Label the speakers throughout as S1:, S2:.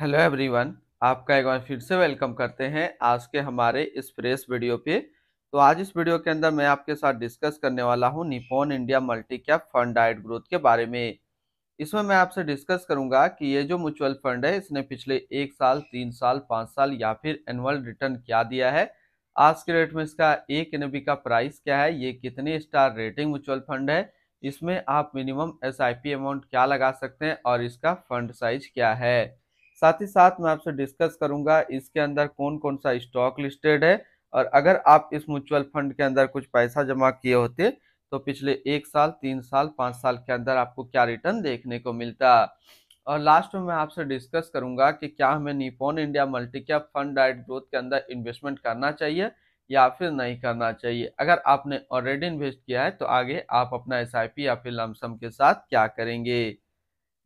S1: hello everyone आपका एक बार फिर से वेलकम करते हैं आज के हमारे इस फ्रेश वीडियो पे तो आज इस वीडियो के अंदर मैं आपके साथ डिस्कस करने वाला हूँ Nippon India multi cap fund डाइट ग्रोथ के बारे में इसमें मैं आपसे डिस्कस करूंगा कि ये जो म्यूचुअल फंड है इसने पिछले एक साल तीन साल पाँच साल या फिर एनुअल रिटर्न क्या दिया है आज के रेट में इसका एक एन का प्राइस क्या है ये कितने स्टार रेटिंग म्यूचुअल फंड है इसमें आप मिनिमम एस अमाउंट क्या लगा सकते हैं और इसका फंड साइज क्या है साथ ही साथ मैं आपसे डिस्कस करूंगा इसके अंदर कौन कौन सा स्टॉक लिस्टेड है और अगर आप इस म्यूचुअल फंड के अंदर कुछ पैसा जमा किए होते तो पिछले एक साल तीन साल पाँच साल के अंदर आपको क्या रिटर्न देखने को मिलता और लास्ट में मैं आपसे डिस्कस करूंगा कि क्या हमें Nippon India multi cap fund डाइट ग्रोथ के अंदर इन्वेस्टमेंट करना चाहिए या फिर नहीं करना चाहिए अगर आपने ऑलरेडी इन्वेस्ट किया है तो आगे आप अपना एस या फिर लमसम के साथ क्या करेंगे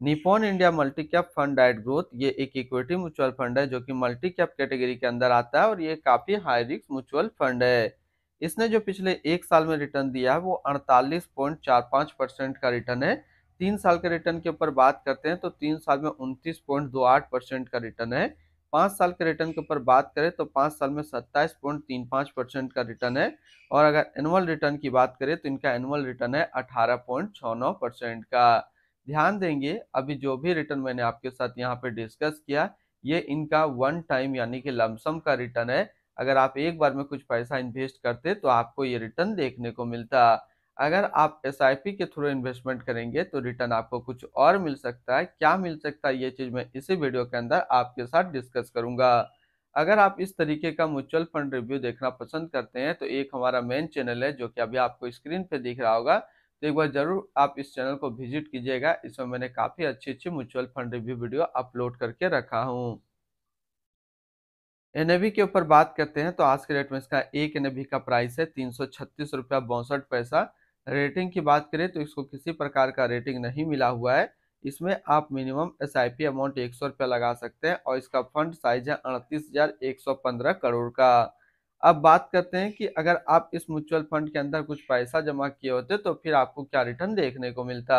S1: Nippon India multi cap fund डाइट ग्रोथ ये एक इक्विटी म्यूचुअल फंड है जो कि मल्टी कैप कैटेगरी के अंदर आता है और ये काफ़ी हाई रिस्क म्यूचुअल फंड है इसने जो पिछले एक साल में रिटर्न दिया है वो अड़तालीस पॉइंट चार पाँच परसेंट का रिटर्न है तीन साल के रिटर्न के ऊपर बात करते हैं तो तीन साल में उनतीस पॉइंट दो आठ परसेंट का रिटर्न है पाँच साल के रिटर्न के ऊपर बात करें तो पाँच साल में सत्ताईस पॉइंट तीन पाँच परसेंट का रिटर्न है और अगर एनुअल रिटर्न की बात करें तो इनका एनुअल रिटर्न है अठारह पॉइंट छः नौ परसेंट का ध्यान देंगे अभी जो भी रिटर्न मैंने आपके साथ यहाँ पे डिस्कस किया ये इनका वन टाइम यानी कि लमसम का रिटर्न है अगर आप एक बार में कुछ पैसा इन्वेस्ट करते तो आपको ये रिटर्न देखने को मिलता अगर आप एस के थ्रू इन्वेस्टमेंट करेंगे तो रिटर्न आपको कुछ और मिल सकता है क्या मिल सकता है ये चीज़ मैं इसी वीडियो के अंदर आपके साथ डिस्कस करूंगा अगर आप इस तरीके का म्यूचुअल फंड रिव्यू देखना पसंद करते हैं तो एक हमारा मेन चैनल है जो कि अभी आपको स्क्रीन पे दिख रहा होगा तो एक बार जरूर आप इस चैनल को विजिट कीजिएगा इसमें मैंने काफ़ी अच्छी अच्छी mutual fund review video upload करके रखा हूँ एन के ऊपर बात करते हैं तो आज के रेट में इसका एक एन का प्राइस है तीन सौ छत्तीस रुपया बौसठ पैसा रेटिंग की बात करें तो इसको किसी प्रकार का रेटिंग नहीं मिला हुआ है इसमें आप मिनिमम एस अमाउंट एक लगा सकते हैं और इसका फंड साइज है अड़तीस करोड़ का अब बात करते हैं कि अगर आप इस म्यूचुअल फंड के अंदर कुछ पैसा जमा किए होते तो फिर आपको क्या रिटर्न देखने को मिलता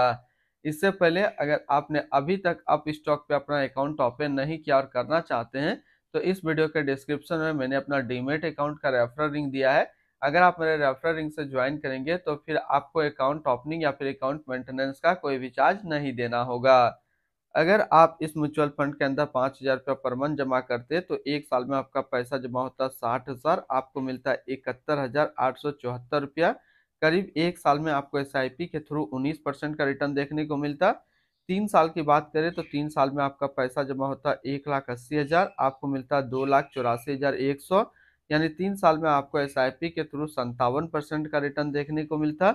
S1: इससे पहले अगर आपने अभी तक आप स्टॉक पे अपना अकाउंट ओपन नहीं किया और करना चाहते हैं तो इस वीडियो के डिस्क्रिप्शन में मैंने अपना डीमेट अकाउंट का रेफरल रिंग दिया है अगर आप मेरे रेफरल रिंग से ज्वाइन करेंगे तो फिर आपको अकाउंट ओपनिंग या फिर अकाउंट मेंटेनेंस का कोई भी चार्ज नहीं देना होगा अगर आप इस म्यूचुअल फंड के अंदर पाँच हज़ार रुपया पर मंथ जमा करते तो एक साल में आपका पैसा जमा होता साठ हज़ार आपको मिलता इकहत्तर हज़ार आठ सौ चौहत्तर रुपया करीब एक साल में आपको एस के थ्रू उन्नीस परसेंट का रिटर्न देखने को मिलता तीन साल की बात करें तो तीन साल में आपका पैसा जमा होता एक लाख अस्सी हज़ार आपको मिलता दो लाख चौरासी हज़ार एक सौ यानी तीन साल में आपको एस के थ्रू संतावन परसेंट का रिटर्न देखने को मिलता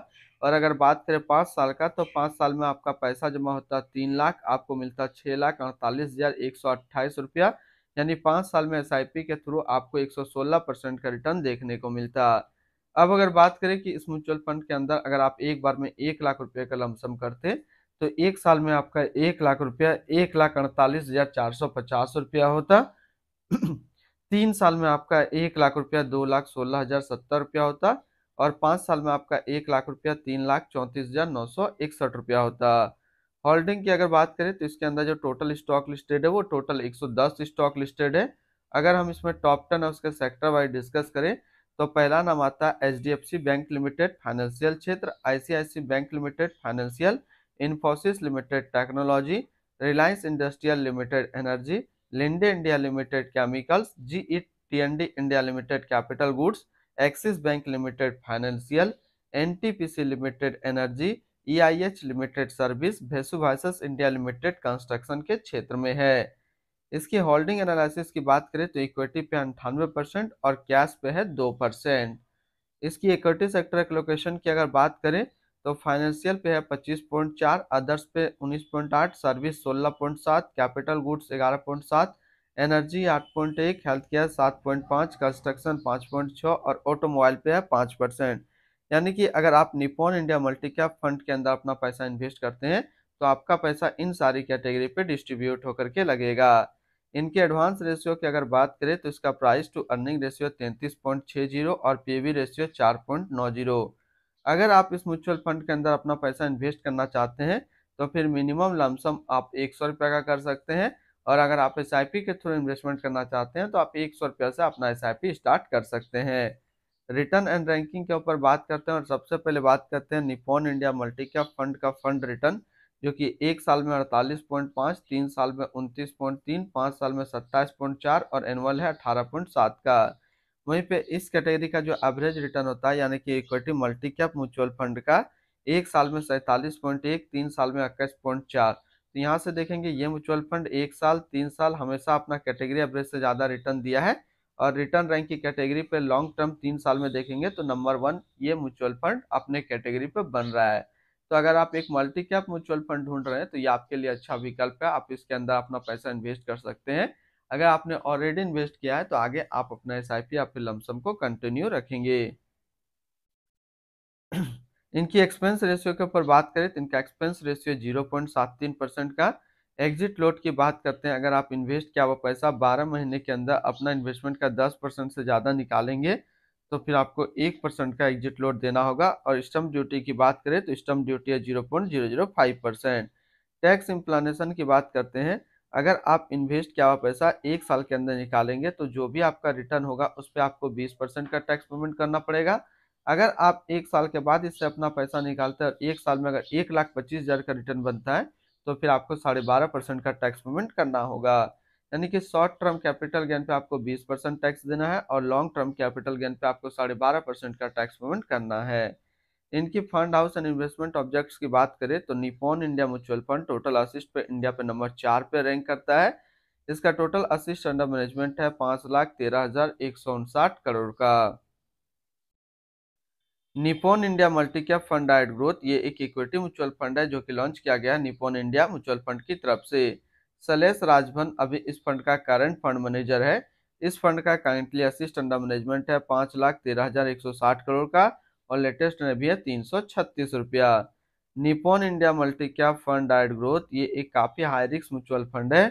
S1: और अगर बात करें पाँच साल का तो पाँच साल में आपका पैसा जमा होता तीन लाख आपको मिलता छः लाख अड़तालीस हज़ार एक सौ अट्ठाईस रुपया यानी पाँच साल में एस के थ्रू आपको एक सौ सोलह परसेंट का रिटर्न देखने को मिलता अब अगर बात करें कि इस म्यूचुअल फंड के अंदर अगर आप एक बार में एक लाख रुपये का लमसम करते तो एक साल में आपका एक लाख रुपया एक लाख अड़तालीस हज़ार चार सौ पचास रुपया होता तीन साल में आपका एक लाख रुपया दो लाख सोलह हजार सत्तर रुपया होता और पाँच साल में आपका एक लाख रुपया तीन लाख चौंतीस हजार नौ सौ इकसठ रुपया होता होल्डिंग की अगर बात करें तो इसके अंदर जो टोटल स्टॉक लिस्टेड है वो टोटल एक स्टॉक लिस्टेड है अगर हम इसमें टॉप टेन और उसके सेक्टर वाइज डिस्कस करें तो पहला नाम आता है एच बैंक लिमिटेड फाइनेंशियल क्षेत्र I bank limited financial Infosys limited technology Reliance industrial limited energy Linde India limited chemicals G इट T and D India limited capital goods Axis bank limited financial NTPC limited energy EIH limited service भेसुभाइसस India limited construction के क्षेत्र में है इसकी holding analysis की बात करें तो इक्विटी पे अंठानवे परसेंट और कैश पे है दो परसेंट इसकी इक्विटी सेक्टर लोकेशन की अगर बात करें तो फाइनेंशियल पे है पच्चीस पॉइंट चार अदर्स पे उन्नीस पॉइंट आठ सर्विस सोलह पॉइंट सात कैपिटल गुड्स ग्यारह पॉइंट सात एनर्जी आठ पॉइंट एक हेल्थ केयर सात पॉइंट पाँच कंस्ट्रक्शन पाँच पॉइंट छः और ऑटोमोबाइल पे है पाँच परसेंट यानी कि अगर आप Nippon India multi cap fund के अंदर अपना पैसा इन्वेस्ट करते हैं तो आपका पैसा इन सारी कैटेगरी पर डिस्ट्रीब्यूट होकर के लगेगा इनके एडवांस रेशियो की अगर बात करें तो इसका प्राइस टू अर्निंग रेशियो तैंतीस पॉइंट छः जीरो और पी रेशियो चार पॉइंट नौ जीरो अगर आप इस म्यूचुअल फंड के अंदर अपना पैसा इन्वेस्ट करना चाहते हैं तो फिर मिनिमम लमसम आप एक सौ रुपये का कर सकते हैं और अगर आप एस के थ्रू इन्वेस्टमेंट करना चाहते हैं तो आप एक सौ रुपये से अपना एस स्टार्ट कर सकते हैं रिटर्न एंड रैंकिंग के ऊपर बात करते हैं और सबसे पहले बात करते हैं Nippon India multi cap fund का फंड रिटर्न जो कि एक साल में अड़तालीस पॉइंट पाँच तीन साल में उनतीस पॉइंट तीन पाँच साल में सत्ताईस पॉइंट चार और एनुअल है अठारह पॉइंट सात का वहीं पे इस कैटेगरी का जो एवरेज रिटर्न होता है यानी कि equity multi cap mutual fund का एक साल में सैंतालीस पॉइंट एक तीन साल में इक्कीस पॉइंट चार तो यहाँ से देखेंगे ये म्यूचुअल फंड एक साल तीन साल हमेशा अपना कैटेगरी एवरेज से ज़्यादा रिटर्न दिया है और रिटर्न रैंक की कैटेगरी पर लॉन्ग टर्म तीन साल में देखेंगे तो नंबर वन ये म्यूचुअल फंड अपने कैटेगरी पर बन रहा है तो अगर आप एक मल्टी कैप म्यूचुअल फंड ढूंढ रहे हैं तो ये आपके लिए अच्छा विकल्प है आप इसके अंदर अपना पैसा इन्वेस्ट कर सकते हैं अगर आपने ऑलरेडी इन्वेस्ट किया है तो आगे आप अपना एस आई पी लमसम को कंटिन्यू रखेंगे इनकी एक्सपेंस रेशियो के ऊपर बात करें तो इनका एक्सपेंस रेशियो जीरो पॉइंट सात तीन परसेंट का एग्जिट लोड की बात करते हैं अगर आप इन्वेस्ट किया हुआ पैसा बारह महीने के अंदर अपना इन्वेस्टमेंट का दस परसेंट से ज़्यादा निकालेंगे तो फिर आपको एक परसेंट का एग्जिट लोड देना होगा और स्टम्प ड्यूटी की बात करें तो स्टम्प ड्यूटी है zero point zero zero five percent tax implication की बात करते हैं अगर आप इन्वेस्ट किया हुआ पैसा एक साल के अंदर निकालेंगे तो जो भी आपका रिटर्न होगा उस पर आपको बीस परसेंट का टैक्स पेमेंट करना पड़ेगा अगर आप एक साल के बाद इससे अपना पैसा निकालते हैं और एक साल में अगर एक लाख पच्चीस हज़ार का रिटर्न बनता है तो फिर आपको साढ़े बारह परसेंट का टैक्स पेमेंट करना होगा यानी कि शॉर्ट टर्म कैपिटल गेन पे आपको बीस परसेंट टैक्स देना है और लॉन्ग टर्म कैपिटल गेन पे आपको साढ़े बारह परसेंट का टैक्स पेमेंट करना है इनकी fund house and investment objects की बात करें तो Nippon India mutual fund total assets पे इंडिया पे नंबर चार पे रैंक करता है इसका टोटल असिस्ट अंडर मैनेजमेंट है पांच लाख तेरह हजार एक सौ उनसाठ करोड़ का Nippon India multi cap fund आइड ग्रोथ ये एक इक्विटी म्यूचुअल फंड है जो कि लॉन्च किया गया निपोन इंडिया म्यूचुअल फंड की तरफ से सलेश राजभन अभी इस फंड का करंट फंड मैनेजर है इस फंड का करंटली असिस्ट अंडर मैनेजमेंट है पांच लाख तेरह हजार एक सौ साठ करोड़ का और लेटेस्ट में भी है तीन सौ छत्तीस रुपया Nippon India multi cap fund डाइट ग्रोथ ये एक काफ़ी हाई रिस्क म्यूचुअल फंड है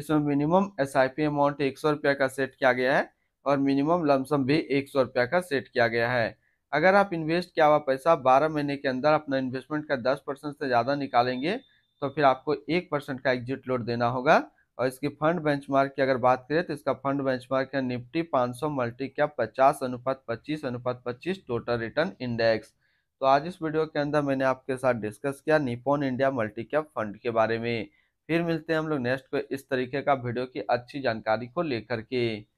S1: इसमें minimum S I P amount एक सौ रुपया का सेट किया गया है और मिनिमम लमसम भी एक सौ रुपया का सेट किया गया है अगर आप इन्वेस्ट किया हुआ पैसा बारह महीने के अंदर अपना इन्वेस्टमेंट का दस परसेंट से ज़्यादा निकालेंगे तो फिर आपको एक परसेंट का एग्जिट लोड देना होगा और इसकी फंड बेंचमार्क की अगर बात करें तो इसका फंड बेंचमार्क है निफ्टी 500 मल्टी क्या पचास अनुपात 25 अनुपात 25 टोटल रिटर्न इंडेक्स तो आज इस वीडियो के अंदर मैंने आपके साथ डिस्कस किया Nippon India multi cap fund के बारे में फिर मिलते हैं हम लोग नेक्स्ट को इस तरीके का वीडियो की अच्छी जानकारी को लेकर के